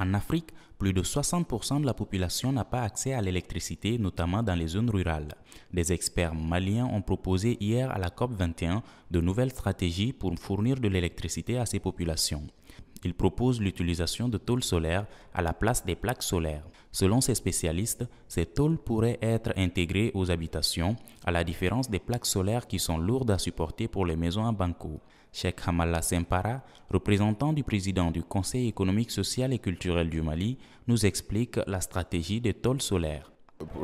En Afrique, plus de 60% de la population n'a pas accès à l'électricité, notamment dans les zones rurales. Des experts maliens ont proposé hier à la COP21 de nouvelles stratégies pour fournir de l'électricité à ces populations. Ils proposent l'utilisation de tôles solaires à la place des plaques solaires. Selon ces spécialistes, ces tôles pourraient être intégrées aux habitations, à la différence des plaques solaires qui sont lourdes à supporter pour les maisons à Banco. Cheikh Hamallah Sempara, représentant du président du Conseil économique, social et culturel du Mali, nous explique la stratégie des tôles solaires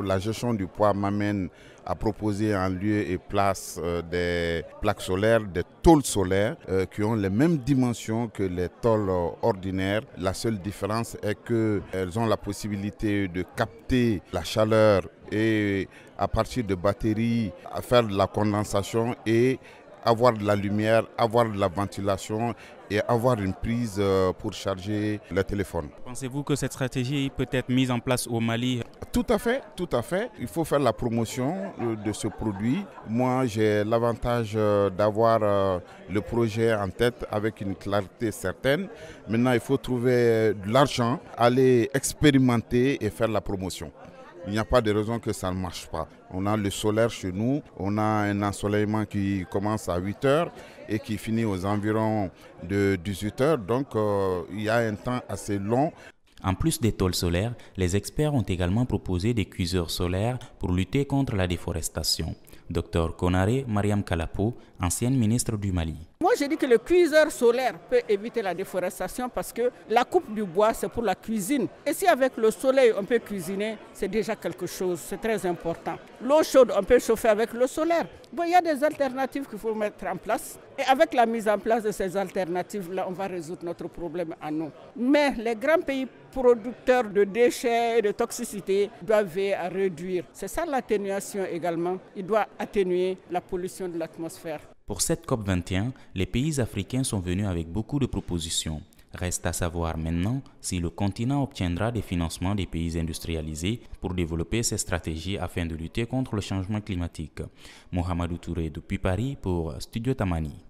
la gestion du poids m'amène à proposer en lieu et place euh, des plaques solaires, des tôles solaires euh, qui ont les mêmes dimensions que les tôles euh, ordinaires. La seule différence est qu'elles ont la possibilité de capter la chaleur et à partir de batteries faire de la condensation et avoir de la lumière, avoir de la ventilation et avoir une prise pour charger le téléphone. Pensez-vous que cette stratégie peut être mise en place au Mali tout à fait, tout à fait. Il faut faire la promotion euh, de ce produit. Moi, j'ai l'avantage euh, d'avoir euh, le projet en tête avec une clarté certaine. Maintenant, il faut trouver de l'argent, aller expérimenter et faire la promotion. Il n'y a pas de raison que ça ne marche pas. On a le solaire chez nous, on a un ensoleillement qui commence à 8 heures et qui finit aux environs de 18 heures. Donc il y a un temps assez long en plus des tôles solaires, les experts ont également proposé des cuiseurs solaires pour lutter contre la déforestation. Docteur Konaré Mariam Kalapo, ancienne ministre du Mali. Moi, j'ai dit que le cuiseur solaire peut éviter la déforestation parce que la coupe du bois, c'est pour la cuisine. Et si avec le soleil, on peut cuisiner, c'est déjà quelque chose, c'est très important. L'eau chaude, on peut chauffer avec le solaire. il y a des alternatives qu'il faut mettre en place. Et avec la mise en place de ces alternatives-là, on va résoudre notre problème à nous. Mais les grands pays producteurs de déchets et de toxicité doivent à réduire. C'est ça l'atténuation également. Il doit atténuer la pollution de l'atmosphère. Pour cette COP21, les pays africains sont venus avec beaucoup de propositions. Reste à savoir maintenant si le continent obtiendra des financements des pays industrialisés pour développer ses stratégies afin de lutter contre le changement climatique. Mohamedou Touré depuis Paris pour Studio Tamani.